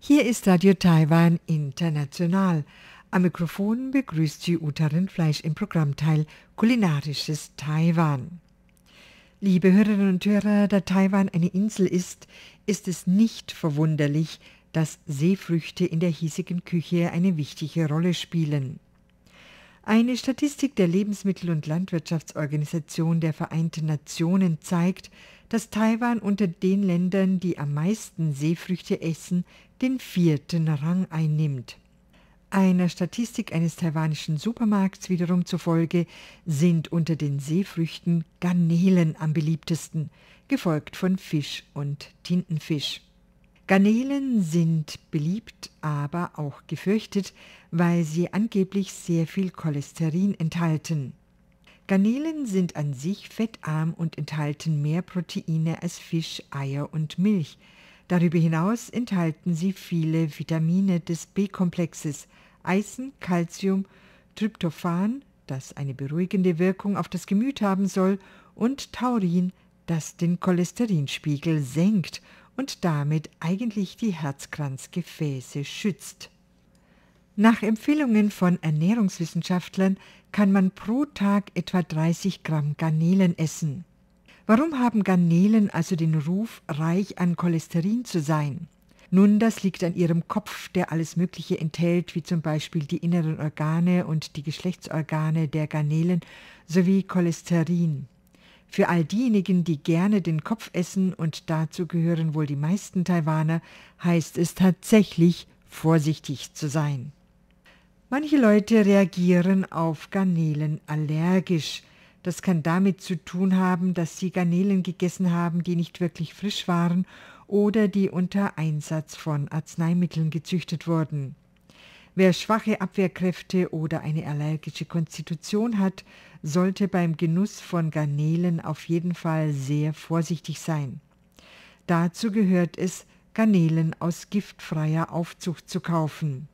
Hier ist Radio Taiwan International. Am Mikrofon begrüßt sie Uta Rindfleisch im Programmteil Kulinarisches Taiwan. Liebe Hörerinnen und Hörer, da Taiwan eine Insel ist, ist es nicht verwunderlich, dass Seefrüchte in der hiesigen Küche eine wichtige Rolle spielen. Eine Statistik der Lebensmittel- und Landwirtschaftsorganisation der Vereinten Nationen zeigt, dass Taiwan unter den Ländern, die am meisten Seefrüchte essen, den vierten Rang einnimmt. Einer Statistik eines taiwanischen Supermarkts wiederum zufolge sind unter den Seefrüchten Garnelen am beliebtesten, gefolgt von Fisch und Tintenfisch. Garnelen sind beliebt, aber auch gefürchtet, weil sie angeblich sehr viel Cholesterin enthalten. Garnelen sind an sich fettarm und enthalten mehr Proteine als Fisch, Eier und Milch. Darüber hinaus enthalten sie viele Vitamine des B-Komplexes, Eisen, Calcium, Tryptophan, das eine beruhigende Wirkung auf das Gemüt haben soll, und Taurin, das den Cholesterinspiegel senkt und damit eigentlich die Herzkranzgefäße schützt. Nach Empfehlungen von Ernährungswissenschaftlern kann man pro Tag etwa 30 Gramm Garnelen essen. Warum haben Garnelen also den Ruf, reich an Cholesterin zu sein? Nun, das liegt an ihrem Kopf, der alles Mögliche enthält, wie zum Beispiel die inneren Organe und die Geschlechtsorgane der Garnelen sowie Cholesterin. Für all diejenigen, die gerne den Kopf essen, und dazu gehören wohl die meisten Taiwaner, heißt es tatsächlich, vorsichtig zu sein. Manche Leute reagieren auf Garnelen allergisch. Das kann damit zu tun haben, dass sie Garnelen gegessen haben, die nicht wirklich frisch waren oder die unter Einsatz von Arzneimitteln gezüchtet wurden. Wer schwache Abwehrkräfte oder eine allergische Konstitution hat, sollte beim Genuss von Garnelen auf jeden Fall sehr vorsichtig sein. Dazu gehört es, Garnelen aus giftfreier Aufzucht zu kaufen.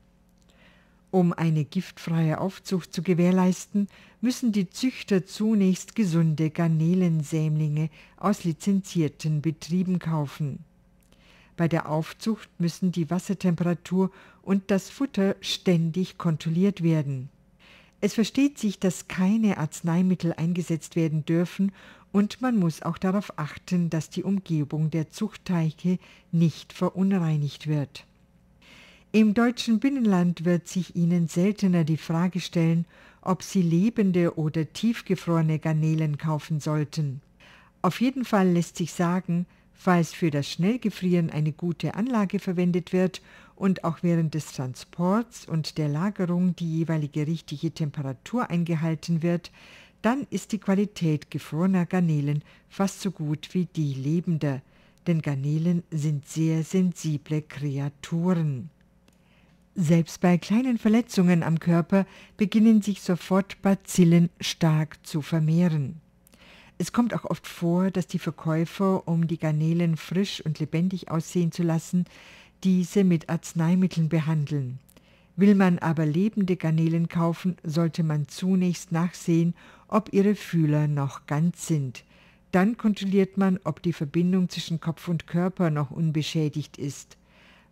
Um eine giftfreie Aufzucht zu gewährleisten, müssen die Züchter zunächst gesunde Garnelensämlinge aus lizenzierten Betrieben kaufen. Bei der Aufzucht müssen die Wassertemperatur und das Futter ständig kontrolliert werden. Es versteht sich, dass keine Arzneimittel eingesetzt werden dürfen und man muss auch darauf achten, dass die Umgebung der Zuchtteiche nicht verunreinigt wird. Im deutschen Binnenland wird sich ihnen seltener die Frage stellen, ob sie lebende oder tiefgefrorene Garnelen kaufen sollten. Auf jeden Fall lässt sich sagen, falls für das Schnellgefrieren eine gute Anlage verwendet wird und auch während des Transports und der Lagerung die jeweilige richtige Temperatur eingehalten wird, dann ist die Qualität gefrorener Garnelen fast so gut wie die lebender, denn Garnelen sind sehr sensible Kreaturen. Selbst bei kleinen Verletzungen am Körper beginnen sich sofort Bazillen stark zu vermehren. Es kommt auch oft vor, dass die Verkäufer, um die Garnelen frisch und lebendig aussehen zu lassen, diese mit Arzneimitteln behandeln. Will man aber lebende Garnelen kaufen, sollte man zunächst nachsehen, ob ihre Fühler noch ganz sind. Dann kontrolliert man, ob die Verbindung zwischen Kopf und Körper noch unbeschädigt ist.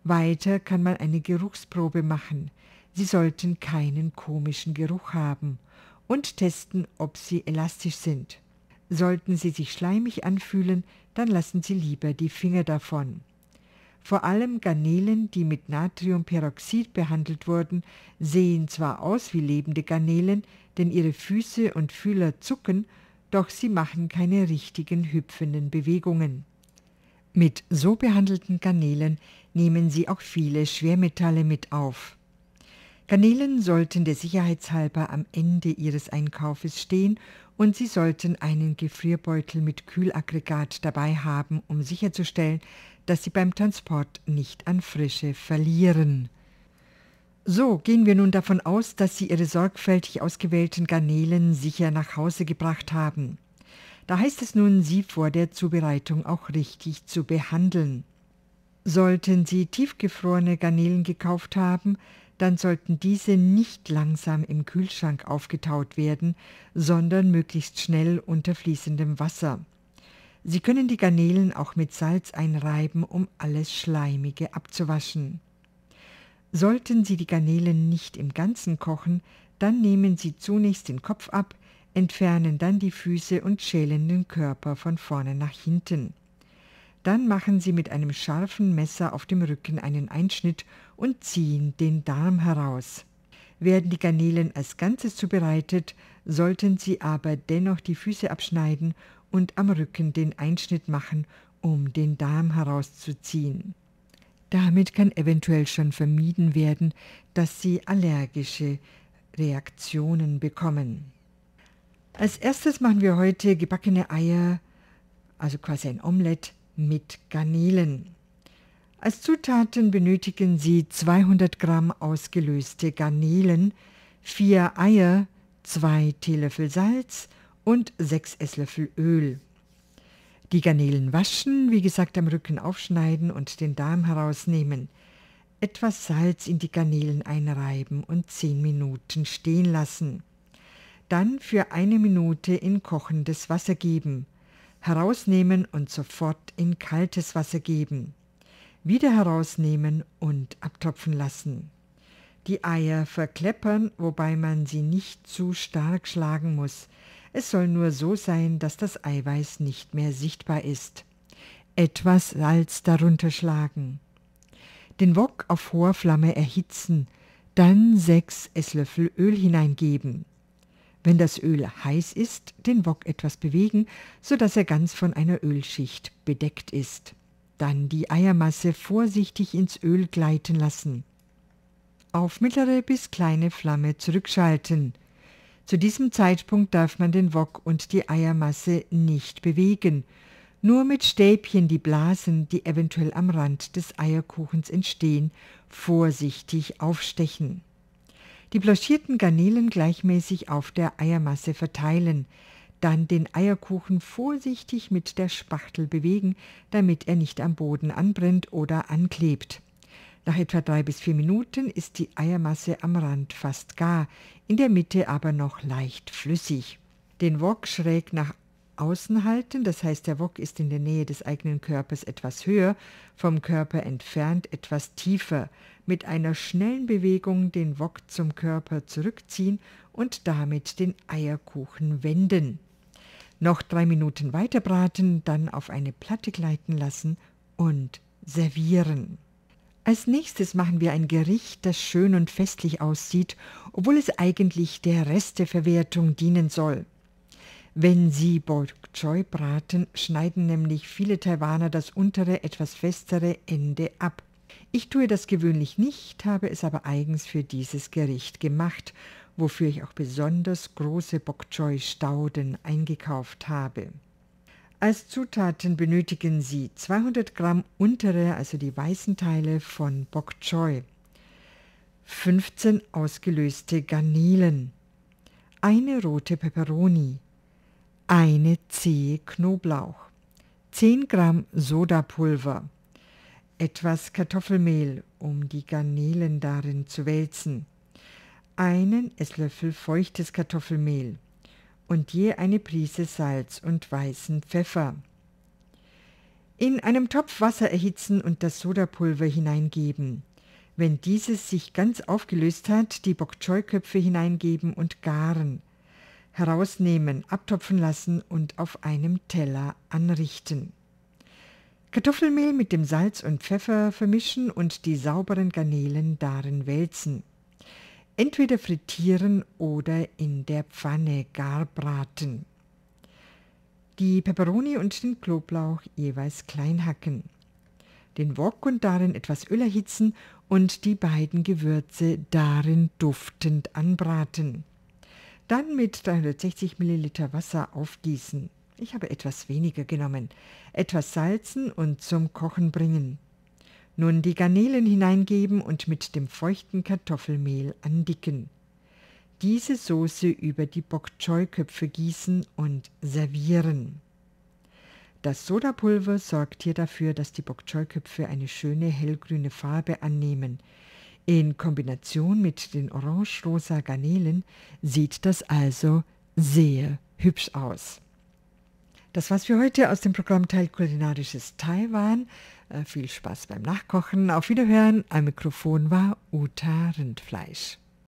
Weiter kann man eine Geruchsprobe machen. Sie sollten keinen komischen Geruch haben und testen, ob sie elastisch sind. Sollten sie sich schleimig anfühlen, dann lassen Sie lieber die Finger davon. Vor allem Garnelen, die mit Natriumperoxid behandelt wurden, sehen zwar aus wie lebende Garnelen, denn ihre Füße und Fühler zucken, doch sie machen keine richtigen hüpfenden Bewegungen. Mit so behandelten Garnelen nehmen sie auch viele Schwermetalle mit auf. Garnelen sollten der Sicherheitshalber am Ende ihres Einkaufes stehen und sie sollten einen Gefrierbeutel mit Kühlaggregat dabei haben, um sicherzustellen, dass sie beim Transport nicht an Frische verlieren. So gehen wir nun davon aus, dass Sie Ihre sorgfältig ausgewählten Garnelen sicher nach Hause gebracht haben. Da heißt es nun, sie vor der Zubereitung auch richtig zu behandeln. Sollten Sie tiefgefrorene Garnelen gekauft haben, dann sollten diese nicht langsam im Kühlschrank aufgetaut werden, sondern möglichst schnell unter fließendem Wasser. Sie können die Garnelen auch mit Salz einreiben, um alles Schleimige abzuwaschen. Sollten Sie die Garnelen nicht im Ganzen kochen, dann nehmen Sie zunächst den Kopf ab, entfernen dann die Füße und schälen den Körper von vorne nach hinten. Dann machen sie mit einem scharfen Messer auf dem Rücken einen Einschnitt und ziehen den Darm heraus. Werden die Garnelen als Ganzes zubereitet, sollten sie aber dennoch die Füße abschneiden und am Rücken den Einschnitt machen, um den Darm herauszuziehen. Damit kann eventuell schon vermieden werden, dass sie allergische Reaktionen bekommen. Als erstes machen wir heute gebackene Eier, also quasi ein Omelett mit Garnelen. Als Zutaten benötigen Sie 200 Gramm ausgelöste Garnelen, 4 Eier, 2 Teelöffel Salz und 6 Esslöffel Öl. Die Garnelen waschen, wie gesagt am Rücken aufschneiden und den Darm herausnehmen. Etwas Salz in die Garnelen einreiben und 10 Minuten stehen lassen. Dann für eine Minute in kochendes Wasser geben, herausnehmen und sofort in kaltes Wasser geben. Wieder herausnehmen und abtropfen lassen. Die Eier verkleppern, wobei man sie nicht zu stark schlagen muss. Es soll nur so sein, dass das Eiweiß nicht mehr sichtbar ist. Etwas Salz darunter schlagen. Den Wok auf hoher Flamme erhitzen, dann sechs Esslöffel Öl hineingeben. Wenn das Öl heiß ist, den Wok etwas bewegen, sodass er ganz von einer Ölschicht bedeckt ist. Dann die Eiermasse vorsichtig ins Öl gleiten lassen. Auf mittlere bis kleine Flamme zurückschalten. Zu diesem Zeitpunkt darf man den Wok und die Eiermasse nicht bewegen. Nur mit Stäbchen die Blasen, die eventuell am Rand des Eierkuchens entstehen, vorsichtig aufstechen die blanchierten Garnelen gleichmäßig auf der Eiermasse verteilen, dann den Eierkuchen vorsichtig mit der Spachtel bewegen, damit er nicht am Boden anbrennt oder anklebt. Nach etwa drei bis vier Minuten ist die Eiermasse am Rand fast gar, in der Mitte aber noch leicht flüssig. Den Wok schräg nach außen halten, das heißt der Wok ist in der Nähe des eigenen Körpers etwas höher, vom Körper entfernt etwas tiefer, mit einer schnellen Bewegung den Wok zum Körper zurückziehen und damit den Eierkuchen wenden. Noch drei Minuten weiter braten, dann auf eine Platte gleiten lassen und servieren. Als nächstes machen wir ein Gericht, das schön und festlich aussieht, obwohl es eigentlich der Resteverwertung dienen soll wenn sie Bok Choy braten, schneiden nämlich viele Taiwaner das untere, etwas festere Ende ab. Ich tue das gewöhnlich nicht, habe es aber eigens für dieses Gericht gemacht, wofür ich auch besonders große Bok Choy Stauden eingekauft habe. Als Zutaten benötigen Sie 200 Gramm untere, also die weißen Teile von Bok Choy, 15 ausgelöste Garnelen, eine rote Peperoni, eine Zehe Knoblauch, 10 Gramm Sodapulver, etwas Kartoffelmehl, um die Garnelen darin zu wälzen, einen Esslöffel feuchtes Kartoffelmehl und je eine Prise Salz und weißen Pfeffer. In einem Topf Wasser erhitzen und das Sodapulver hineingeben. Wenn dieses sich ganz aufgelöst hat, die bokchoi Köpfe hineingeben und garen herausnehmen, abtopfen lassen und auf einem Teller anrichten. Kartoffelmehl mit dem Salz und Pfeffer vermischen und die sauberen Garnelen darin wälzen. Entweder frittieren oder in der Pfanne gar braten. Die Peperoni und den Knoblauch jeweils klein hacken. Den Wok und darin etwas Öl erhitzen und die beiden Gewürze darin duftend anbraten. Dann mit 360 ml Wasser aufgießen. Ich habe etwas weniger genommen. Etwas salzen und zum Kochen bringen. Nun die Garnelen hineingeben und mit dem feuchten Kartoffelmehl andicken. Diese Soße über die Bok Choy Köpfe gießen und servieren. Das Sodapulver sorgt hier dafür, dass die Bok Choy Köpfe eine schöne hellgrüne Farbe annehmen. In Kombination mit den orange-rosa Garnelen sieht das also sehr hübsch aus. Das war's für heute aus dem Programmteil Kulinarisches Taiwan. Äh, viel Spaß beim Nachkochen. Auf Wiederhören. Am Mikrofon war Uta Rindfleisch.